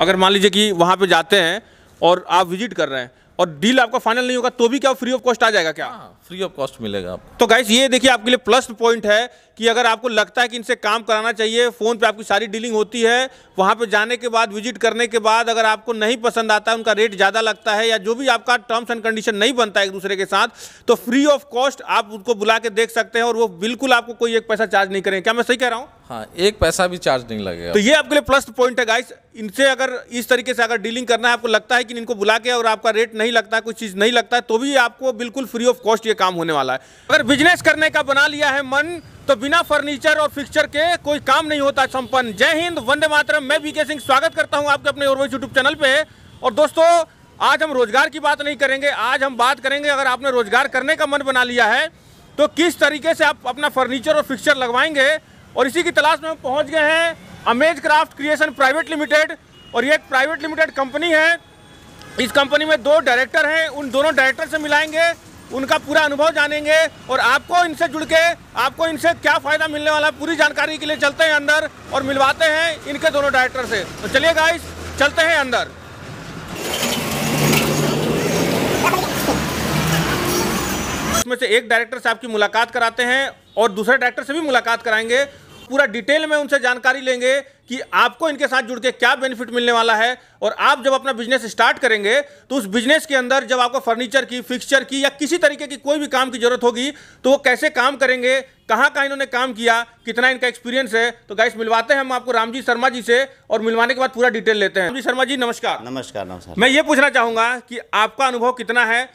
अगर मान लीजिए कि वहाँ पर जाते हैं और आप विजिट कर रहे हैं और डील आपका फाइनल नहीं होगा तो भी क्या फ्री ऑफ कॉस्ट आ जाएगा क्या फ्री ऑफ कॉस्ट मिलेगा आपको तो गाइस ये देखिए आपके लिए प्लस पॉइंट है कि अगर आपको लगता है कि इनसे काम कराना चाहिए फ़ोन पे आपकी सारी डीलिंग होती है वहाँ पे जाने के बाद विजिट करने के बाद अगर आपको नहीं पसंद आता उनका रेट ज़्यादा लगता है या जो भी आपका टर्म्स एंड कंडीशन नहीं बनता एक दूसरे के साथ तो फ्री ऑफ कॉस्ट आप उनको बुला के देख सकते हैं और वो बिल्कुल आपको कोई एक पैसा चार्ज नहीं करेंगे क्या मैं सही कह रहा हूँ हाँ एक पैसा भी चार्ज नहीं लगेगा तो ये आपके लिए प्लस पॉइंट है गाइस इनसे अगर इस तरीके से अगर डीलिंग करना है आपको लगता है कि इनको बुला के और आपका रेट नहीं लगता है कुछ चीज़ नहीं लगता है तो भी आपको बिल्कुल फ्री ऑफ कॉस्ट ये काम होने वाला है अगर बिजनेस करने का बना लिया है मन तो बिना फर्नीचर और फिक्सचर के कोई काम नहीं होता संपन्न जय हिंद वंदे मातरम मैं वी सिंह स्वागत करता हूँ आपके अपने और यूट्यूब चैनल पर और दोस्तों आज हम रोजगार की बात नहीं करेंगे आज हम बात करेंगे अगर आपने रोजगार करने का मन बना लिया है तो किस तरीके से आप अपना फर्नीचर और फिक्सचर लगवाएंगे और इसी की तलाश में हम पहुंच गए हैं Amaze craft creation private limited और ये एक प्राइवेट लिमिटेड कंपनी है इस कंपनी में दो डायरेक्टर हैं उन दोनों डायरेक्टर से मिलाएंगे उनका पूरा अनुभव जानेंगे और आपको इनसे जुड़ के आपको इनसे क्या फ़ायदा मिलने वाला पूरी जानकारी के लिए चलते हैं अंदर और मिलवाते हैं इनके दोनों डायरेक्टर से तो चलिए गाइस चलते हैं अंदर उसमें से एक डायरेक्टर साहब की मुलाकात कराते हैं और दूसरे डायरेक्टर से भी मुलाकात कराएंगे पूरा डिटेल में उनसे जानकारी लेंगे कि आपको इनके साथ जुड़ के क्या बेनिफिट मिलने वाला है और आप जब अपना बिजनेस स्टार्ट करेंगे तो उस बिजनेस के अंदर जब आपको फर्नीचर की फिक्सचर की या किसी तरीके की कोई भी काम की जरूरत होगी तो वो कैसे काम करेंगे कहाँ कहाँ इन्होंने काम किया कितना इनका एक्सपीरियंस है तो गाइस मिलवाते हैं हम आपको रामजी शर्मा जी से और मिलवाने के बाद पूरा डिटेल लेते हैं रामजी शर्मा जी नमस्कार नमस्कार नमस्कार मैं ये पूछना चाहूँगा कि आपका अनुभव कितना है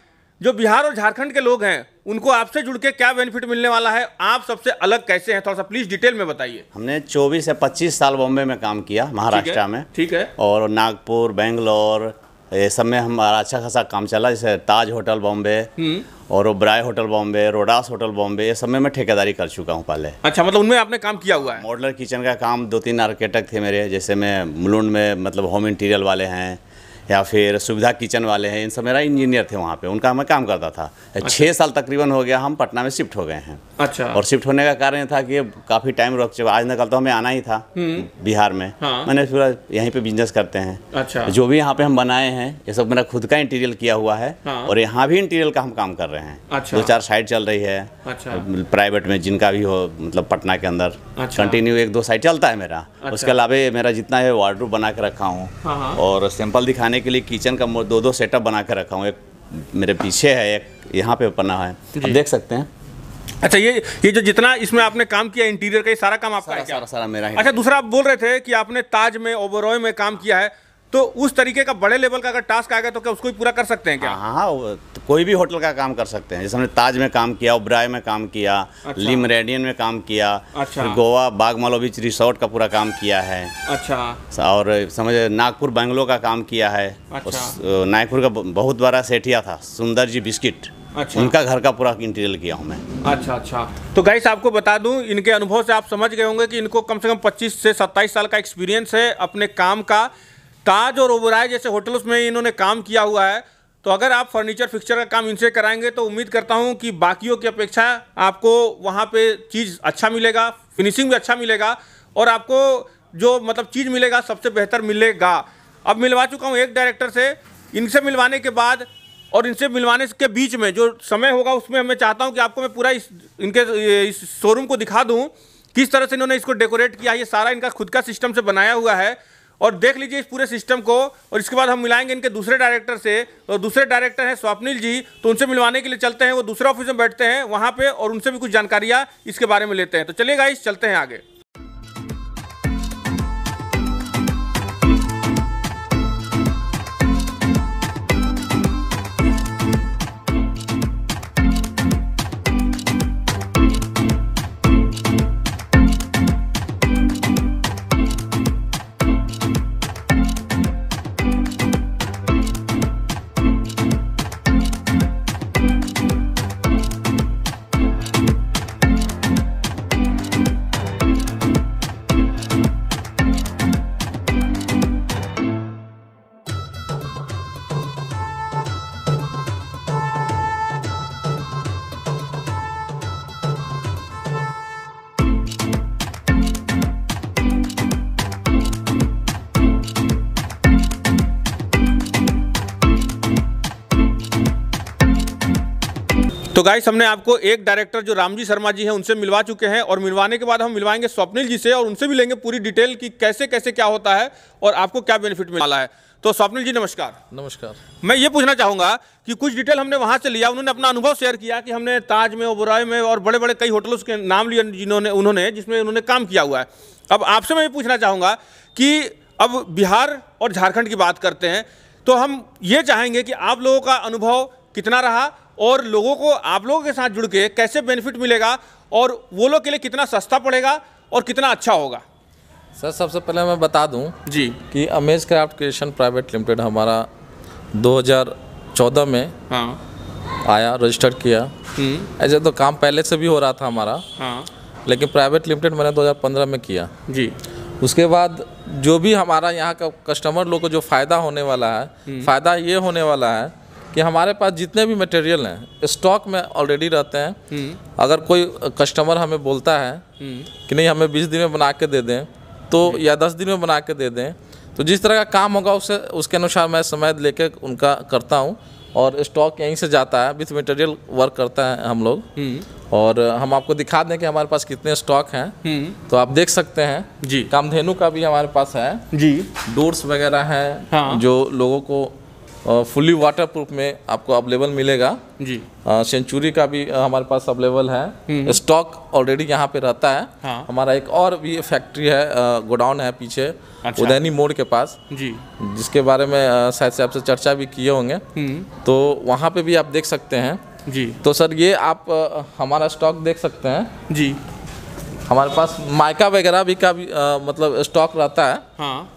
जो बिहार और झारखंड के लोग हैं उनको आपसे जुड़ के क्या बेनिफिट मिलने वाला है आप सबसे अलग कैसे हैं थोड़ा सा प्लीज डिटेल में बताइए हमने 24 से 25 साल बॉम्बे में काम किया महाराष्ट्र में ठीक है और नागपुर बेंगलोर ये सब में हमारा अच्छा खासा काम चला जैसे ताज होटल बॉम्बे हम्म। और ब्राय होटल बॉम्बे रोडास होटल बॉम्बे ये सब में मैं ठेकेदारी कर चुका हूँ पहले अच्छा मतलब उनमें आपने काम किया हुआ है मॉडलर किचन का काम दो तीन आर्किटेक्ट थे मेरे जैसे मैं मुलुंड में मतलब होम इंटीरियर वाले हैं या फिर सुविधा किचन वाले हैं इन सब मेरा इंजीनियर थे वहाँ पे उनका मैं काम करता था अच्छा। छः साल तकरीबन हो गया हम पटना में शिफ्ट हो गए हैं अच्छा और शिफ्ट होने का कारण था कि काफ़ी टाइम रोक चुका आज निकल तो हमें आना ही था हम्म। बिहार में हाँ। मैंने पूरा यहीं पे बिजनेस करते हैं अच्छा जो भी यहाँ पे हम बनाए हैं ये सब मेरा खुद का इंटीरियर किया हुआ है हाँ। और यहाँ भी इंटीरियर का हम काम कर रहे हैं दो चार साइड चल रही है प्राइवेट अच्छा। में जिनका भी हो मतलब पटना के अंदर कंटिन्यू एक दो साइड चलता है मेरा अच्छा। उसके अलावा मेरा जितना है वार्ड्रूप बना के रखा हूँ हाँ, हाँ। और सैंपल दिखाने के लिए किचन का दो दो सेटअप बना कर रखा हूँ एक मेरे पीछे है एक यहाँ पे बना है आप देख सकते हैं अच्छा ये ये जो जितना इसमें आपने काम किया इंटीरियर का ये सारा काम आपका सारा, है क्या? सारा सारा मेरा अच्छा, है अच्छा दूसरा आप बोल रहे थे कि आपने ताज में ओबरॉय में काम किया है तो उस तरीके का बड़े लेवल का अगर टास्क आएगा तो क्या उसको भी पूरा कर सकते हैं क्या हाँ हाँ तो कोई भी होटल का काम कर सकते हैं जैसे हमने ताज में काम किया उब्राय में काम किया अच्छा। लिमरेडियन में काम किया अच्छा। गोवा बागमालो बीच रिसोर्ट का पूरा काम किया है अच्छा और समझ नागपुर बेंगलोर का काम किया है अच्छा। नागपुर का बहुत बड़ा सेठिया था सुंदर जी बिस्किट अच्छा उनका घर का पूरा इंटीरियर किया हूँ मैं अच्छा अच्छा तो गाइस आपको बता दूं इनके अनुभव से आप समझ गए होंगे कि इनको कम से कम 25 से 27 साल का एक्सपीरियंस है अपने काम का ताज और ओबराय जैसे होटल्स में इन्होंने काम किया हुआ है तो अगर आप फर्नीचर फिक्चर का काम इनसे कराएंगे तो उम्मीद करता हूँ कि बाकियों की अपेक्षा आपको वहाँ पे चीज़ अच्छा मिलेगा फिनिशिंग भी अच्छा मिलेगा और आपको जो मतलब चीज़ मिलेगा सबसे बेहतर मिलेगा अब मिलवा चुका हूँ एक डायरेक्टर से इनसे मिलवाने के बाद और इनसे मिलवाने के बीच में जो समय होगा उसमें मैं चाहता हूँ कि आपको मैं पूरा इस इनके इस शोरूम को दिखा दूँ किस तरह से इन्होंने इसको डेकोरेट किया ये सारा इनका खुद का सिस्टम से बनाया हुआ है और देख लीजिए इस पूरे सिस्टम को और इसके बाद हम मिलाएंगे इनके दूसरे डायरेक्टर से और दूसरे डायरेक्टर हैं स्वप्निल जी तो उनसे मिलवाने के लिए चलते हैं वो दूसरे ऑफिस में बैठते हैं वहाँ पे और उनसे भी कुछ जानकारियाँ इसके बारे में लेते हैं तो चलिए गाइस चलते हैं आगे गाइस तो हमने आपको एक डायरेक्टर जो रामजी शर्मा जी हैं उनसे मिलवा चुके हैं और मिलवाने के बाद हम मिलवाएंगे स्वप्निल जी से और उनसे भी लेंगे पूरी डिटेल कि कैसे कैसे क्या होता है और आपको क्या बेनिफिट मिल वाला है तो स्वप्निल जी नमस्कार नमस्कार मैं ये पूछना चाहूँगा कि कुछ डिटेल हमने वहाँ से लिया उन्होंने अपना अनुभव शेयर किया कि हमने ताज में ओबराय में और बड़े बड़े कई होटलों के नाम लिए जिन्होंने उन्होंने जिसमें उन्होंने काम किया हुआ है अब आपसे मैं ये पूछना चाहूँगा कि अब बिहार और झारखंड की बात करते हैं तो हम ये चाहेंगे कि आप लोगों का अनुभव कितना रहा और लोगों को आप लोगों के साथ जुड़ के कैसे बेनिफिट मिलेगा और वो लोग के लिए कितना सस्ता पड़ेगा और कितना अच्छा होगा सर सबसे पहले मैं बता दूं जी कि Amaze craft creation private limited हमारा 2014 में हाँ आया रजिस्टर किया हम्म। ऐसे तो काम पहले से भी हो रहा था हमारा हाँ लेकिन प्राइवेट लिमिटेड मैंने 2015 में किया जी उसके बाद जो भी हमारा यहाँ का कस्टमर लोग को जो फ़ायदा होने वाला है हम्म। फ़ायदा ये होने वाला है कि हमारे पास जितने भी मटेरियल हैं स्टॉक में ऑलरेडी रहते हैं हम्म। अगर कोई कस्टमर हमें बोलता है हम्म। कि नहीं हमें बीस दिन में बना के दे दें तो या दस दिन में बना के दे दें तो जिस तरह का काम होगा उसे उसके अनुसार मैं समय लेके उनका करता हूँ और स्टॉक यहीं से जाता है विथ मटेरियल वर्क करता है हम लोग हम्म। और हम आपको दिखा दें कि हमारे पास कितने स्टॉक हैं तो आप देख सकते हैं जी कामधेनु का भी हमारे पास है जी डोर्स वगैरह हैं हाँ। जो लोगों को फुली वाटर प्रूफ में आपको अवेलेबल मिलेगा जी सेंचुरी का भी हमारे पास अवेलेबल है स्टॉक हम्म। ऑलरेडी यहाँ पे रहता है हाँ। हमारा एक और भी फैक्ट्री है गोडाउन है पीछे अच्छा। उदैनी मोड़ के पास जी जिसके बारे में शायद से आपसे चर्चा भी किए होंगे हम्म। तो वहाँ पे भी आप देख सकते हैं जी तो सर ये आप हमारा स्टॉक देख सकते हैं जी हमारे पास माइका वगैरह भी का भी मतलब स्टॉक रहता है हाँ।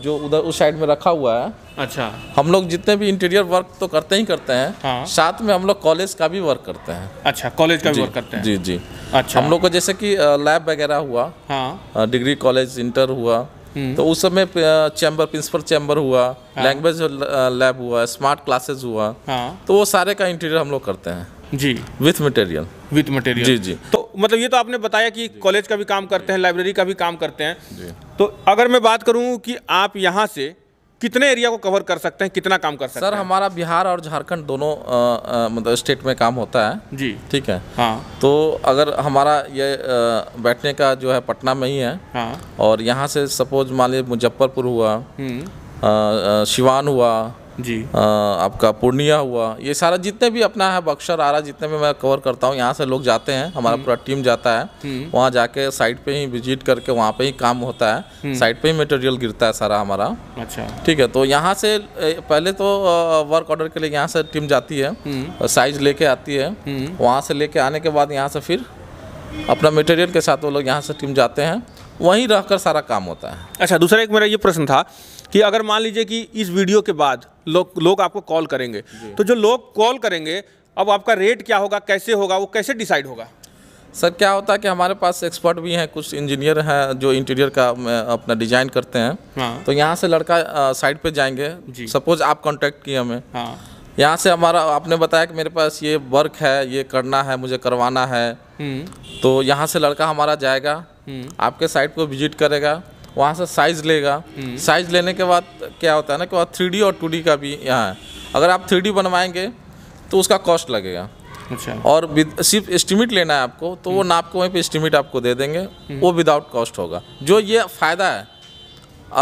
जो उधर उस साइड में रखा हुआ है अच्छा हम लोग जितने भी इंटीरियर वर्क तो करते ही करते हैं हाँ। साथ में हम लोग कॉलेज का भी वर्क करते हैं अच्छा कॉलेज का भी वर्क करते हैं जी जी अच्छा हम लोग को जैसे कि लैब वगैरह हुआ हाँ। डिग्री कॉलेज इंटर हुआ हम्म। तो उस समय चैम्बर प्रिंसिपल चैम्बर हुआ लैंग्वेज हाँ। लैब हुआ स्मार्ट क्लासेज हुआ हाँ। तो वो सारे का इंटीरियर हम लोग करते हैं जी विथ मटेरियल विथ मटेरियल जी जी तो मतलब ये तो आपने बताया कि कॉलेज का भी काम करते हैं लाइब्रेरी का भी काम करते हैं तो अगर मैं बात करूं कि आप यहाँ से कितने एरिया को कवर कर सकते हैं कितना काम कर सकते हैं सर हमारा बिहार और झारखंड दोनों मतलब स्टेट में काम होता है जी ठीक है हाँ तो अगर हमारा ये बैठने का जो है पटना में ही है हाँ और यहाँ से सपोज मान लीजिए मुजफ्फरपुर हुआ हम्म। शिवान हुआ जी आ, आपका पूर्णिया हुआ ये सारा जितने भी अपना है बक्सर आरा जितने भी मैं कवर करता हूँ यहाँ से लोग जाते हैं हमारा हम्म। पूरा टीम जाता है हम्म। वहाँ जाके साइट पे ही विजिट करके वहाँ पे ही काम होता है साइट हम्म। पे ही मटेरियल गिरता है सारा हमारा अच्छा ठीक है तो यहाँ से पहले तो वर्क ऑर्डर के लिए यहाँ से टीम जाती है साइज लेके आती है वहाँ से लेके आने के बाद यहाँ से फिर अपना मटेरियल के साथ वो लोग यहाँ से टीम जाते हैं वहीं रहकर सारा काम होता है अच्छा दूसरा एक मेरा ये प्रश्न था कि अगर मान लीजिए कि इस वीडियो के बाद लोग लोग आपको कॉल करेंगे तो जो लोग कॉल करेंगे अब आपका रेट क्या होगा कैसे होगा वो कैसे डिसाइड होगा सर क्या होता है कि हमारे पास एक्सपर्ट भी हैं कुछ इंजीनियर हैं जो इंटीरियर का अपना डिजाइन करते हैं हाँ। तो यहाँ से लड़का साइड पे जाएंगे सपोज आप कांटेक्ट किए हमें हाँ। यहाँ से हमारा आपने बताया कि मेरे पास ये वर्क है ये करना है मुझे करवाना है हम्म। तो यहाँ से लड़का हमारा जाएगा हम्म। आपके साइट को विजिट करेगा वहाँ से साइज लेगा साइज हम्म। लेने के बाद क्या होता है ना कि वहाँ थ्री और टू का भी यहाँ है अगर आप थ्री बनवाएंगे तो उसका कॉस्ट लगेगा अच्छा और सिर्फ एस्टिमेट लेना है आपको तो वो हम्म। नाप को वहीं पे एस्टिमेट आपको दे देंगे वो विदाउट कॉस्ट होगा जो ये फ़ायदा है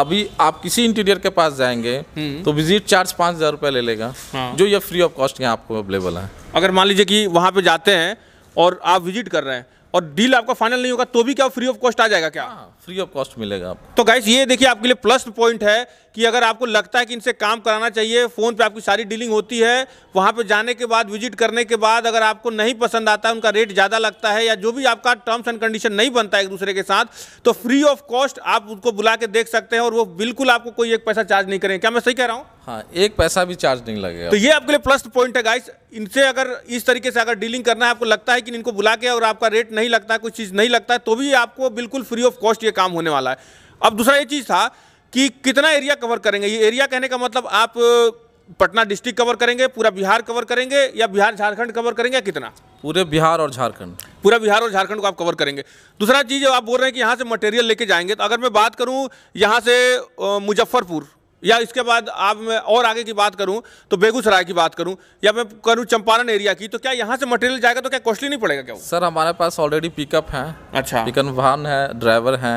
अभी आप किसी इंटीरियर के पास जाएंगे तो विजिट चार्ज पाँच हज़ार रुपये ले लेगा हाँ। जो ये फ्री ऑफ कॉस्ट यहाँ आपको अवेलेबल है अगर मान लीजिए कि वहाँ पे जाते हैं और आप विजिट कर रहे हैं और डील आपका फाइनल नहीं होगा तो भी क्या फ्री ऑफ कॉस्ट आ जाएगा क्या हाँ, फ्री ऑफ कॉस्ट मिलेगा आपको तो गाइस ये देखिए आपके लिए प्लस पॉइंट है कि अगर आपको लगता है कि इनसे काम कराना चाहिए फ़ोन पे आपकी सारी डीलिंग होती है वहाँ पे जाने के बाद विजिट करने के बाद अगर आपको नहीं पसंद आता है उनका रेट ज़्यादा लगता है या जो भी आपका टर्म्स एंड कंडीशन नहीं बनता है एक दूसरे के साथ तो फ्री ऑफ कॉस्ट आप उनको बुला के देख सकते हैं और वो बिल्कुल आपको कोई एक पैसा चार्ज नहीं करेंगे क्या मैं सही कह रहा हूँ हाँ एक पैसा भी चार्ज नहीं लगेगा तो ये आपके लिए प्लस पॉइंट है गाइस इनसे अगर इस तरीके से अगर डीलिंग करना है आपको लगता है कि इनको बुला के और आपका रेट नहीं लगता है कुछ चीज़ नहीं लगता है तो भी आपको बिल्कुल फ्री ऑफ कॉस्ट ये काम होने वाला है अब दूसरा ये चीज़ था कि कितना एरिया कवर करेंगे ये एरिया कहने का मतलब आप पटना डिस्ट्रिक्ट कवर करेंगे पूरा बिहार कवर करेंगे या बिहार झारखंड कवर करेंगे या कितना पूरे बिहार और झारखंड पूरा बिहार और झारखंड को आप कवर करेंगे दूसरा चीज़ आप बोल रहे हैं कि यहाँ से मटेरियल लेके जाएंगे तो अगर मैं बात करूँ यहाँ से मुजफ्फरपुर या इसके बाद आप मैं और आगे की बात करूं तो बेगूसराय की बात करूं या मैं करूं चंपारण एरिया की तो क्या यहां से मटेरियल जाएगा तो क्या कॉस्टली नहीं पड़ेगा क्या सर हमारे पास ऑलरेडी पिकअप अच्छा। है अच्छा पिकअप वाहन है ड्राइवर है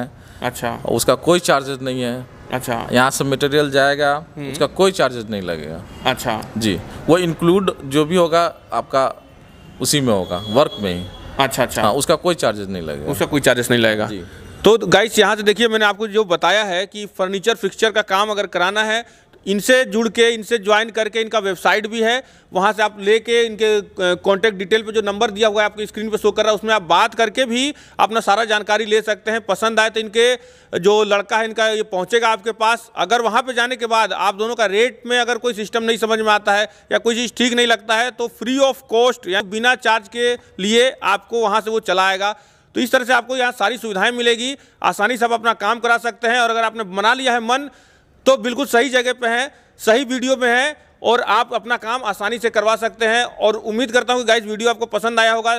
अच्छा उसका कोई चार्जेस नहीं है अच्छा यहाँ से मटेरियल जाएगा हम्म। उसका कोई चार्जेस नहीं लगेगा अच्छा जी वो इंक्लूड जो भी होगा आपका उसी में होगा वर्क में ही अच्छा अच्छा हाँ, उसका कोई चार्जेस नहीं लगेगा उसका कोई चार्जेस नहीं लगेगा जी तो गाइस यहाँ से देखिए मैंने आपको जो बताया है कि फर्नीचर फिक्सचर का काम अगर कराना है इनसे जुड़ के इनसे ज्वाइन करके इनका वेबसाइट भी है वहाँ से आप लेके इनके कॉन्टैक्ट डिटेल पे जो नंबर दिया हुआ है आपकी स्क्रीन पे शो कर रहा है उसमें आप बात करके भी अपना सारा जानकारी ले सकते हैं पसंद आए तो इनके जो लड़का है इनका ये पहुँचेगा आपके पास अगर वहाँ पर जाने के बाद आप दोनों का रेट में अगर कोई सिस्टम नहीं समझ में आता है या कोई चीज़ ठीक नहीं लगता है तो फ्री ऑफ कॉस्ट या बिना चार्ज के लिए आपको वहाँ से वो चलाएगा तो इस तरह से आपको यहाँ सारी सुविधाएं मिलेगी आसानी से आप अपना काम करा सकते हैं और अगर आपने बना लिया है मन तो बिल्कुल सही जगह पे हैं सही वीडियो में हैं और आप अपना काम आसानी से करवा सकते हैं और उम्मीद करता हूँ कि गाइज वीडियो आपको पसंद आया होगा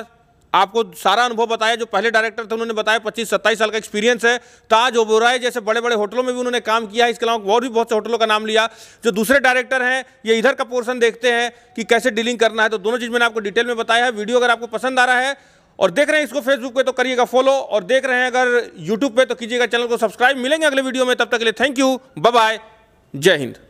आपको सारा अनुभव बताया जो पहले डायरेक्टर थे उन्होंने बताया पच्चीस सत्ताईस साल का एक्सपीरियंस है ताज ओबोराय जैसे बड़े बड़े होटलों में भी उन्होंने काम किया है इसके अलावा और भी बहुत से होटलों का नाम लिया जो दूसरे डायरेक्टर हैं ये इधर का पोर्सन देखते हैं कि कैसे डीलिंग करना है तो दोनों चीज़ मैंने आपको डिटेल में बताया है वीडियो अगर आपको पसंद आ रहा है और देख रहे हैं इसको फेसबुक पे तो करिएगा फॉलो और देख रहे हैं अगर यूट्यूब पे तो कीजिएगा चैनल को सब्सक्राइब मिलेंगे अगले वीडियो में तब तक के लिए थैंक यू बाय जय हिंद